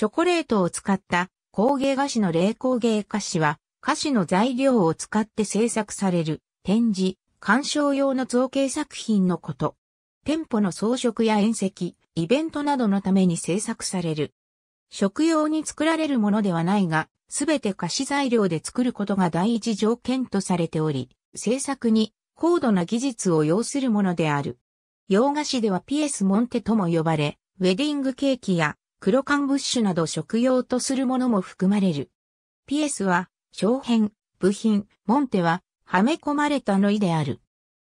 チョコレートを使った工芸菓子の冷工芸菓子は、菓子の材料を使って制作される展示、鑑賞用の造形作品のこと。店舗の装飾や宴席、イベントなどのために制作される。食用に作られるものではないが、すべて菓子材料で作ることが第一条件とされており、制作に高度な技術を要するものである。洋菓子ではピエスモンテとも呼ばれ、ウェディングケーキや黒缶ブッシュなど食用とするものも含まれる。ピエスは、小編、部品、モンテは、はめ込まれたのいである。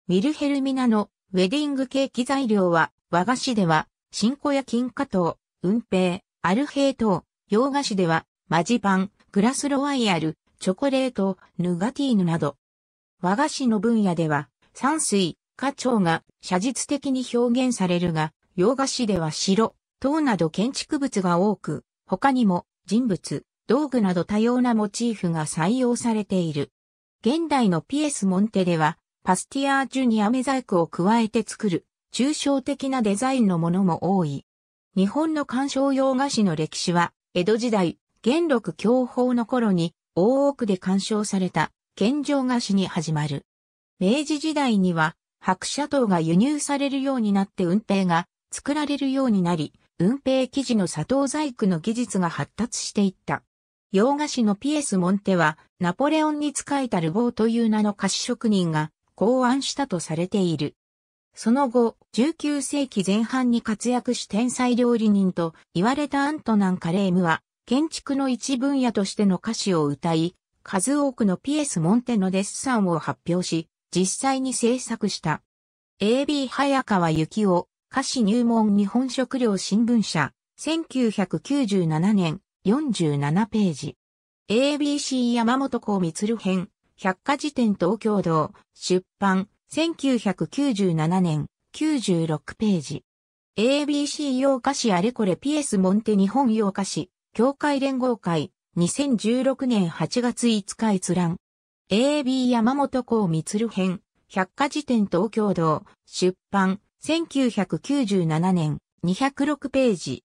ミルヘルミナのウェディングケーキ材料は、和菓子では、新子や金花糖、運平、アルヘイ糖、洋菓子では、マジパン、グラスロワイヤル、チョコレート、ヌガティーヌなど。和菓子の分野では、山水、花鳥が写実的に表現されるが、洋菓子では白、塔など建築物が多く、他にも人物、道具など多様なモチーフが採用されている。現代のピエス・モンテでは、パスティアージュにザ細工を加えて作る、抽象的なデザインのものも多い。日本の鑑賞用菓子の歴史は、江戸時代、元禄享保の頃に、大奥で鑑賞された、献上菓子に始まる。明治時代には、白砂糖が輸入されるようになって運転が作られるようになり、運平生地の砂糖細工の技術が発達していった。洋菓子のピエス・モンテは、ナポレオンに仕えたルボーという名の菓子職人が考案したとされている。その後、19世紀前半に活躍し天才料理人と言われたアントナン・カレームは、建築の一分野としての歌詞を歌い、数多くのピエス・モンテのデッサンを発表し、実際に制作した。AB 早川幸雄、歌詞入門日本食料新聞社、1997年、47ページ。ABC 山本光光編、百科事典東京道、出版、1997年、96ページ。ABC 洋菓子あれこれピエスモンテ日本洋菓子、協会連合会、2016年8月5日閲覧。AB 山本光光編、百科事典東京道、出版、1997年、206ページ。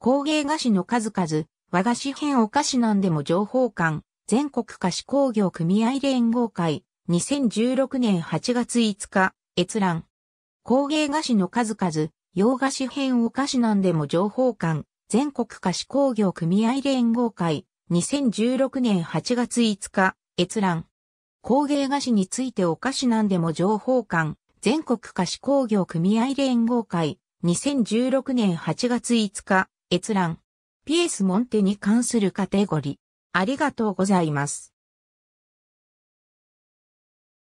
工芸菓子の数々、和菓子編お菓子なんでも情報館、全国菓子工業組合連合会、2016年8月5日、閲覧。工芸菓子の数々、洋菓子編お菓子なんでも情報館、全国菓子工業組合連合会、2016年8月5日、閲覧。工芸菓子についてお菓子なんでも情報館、全国菓子工業組合連合会、2016年8月5日、閲覧。ピエスモンテに関するカテゴリー。ありがとうございます。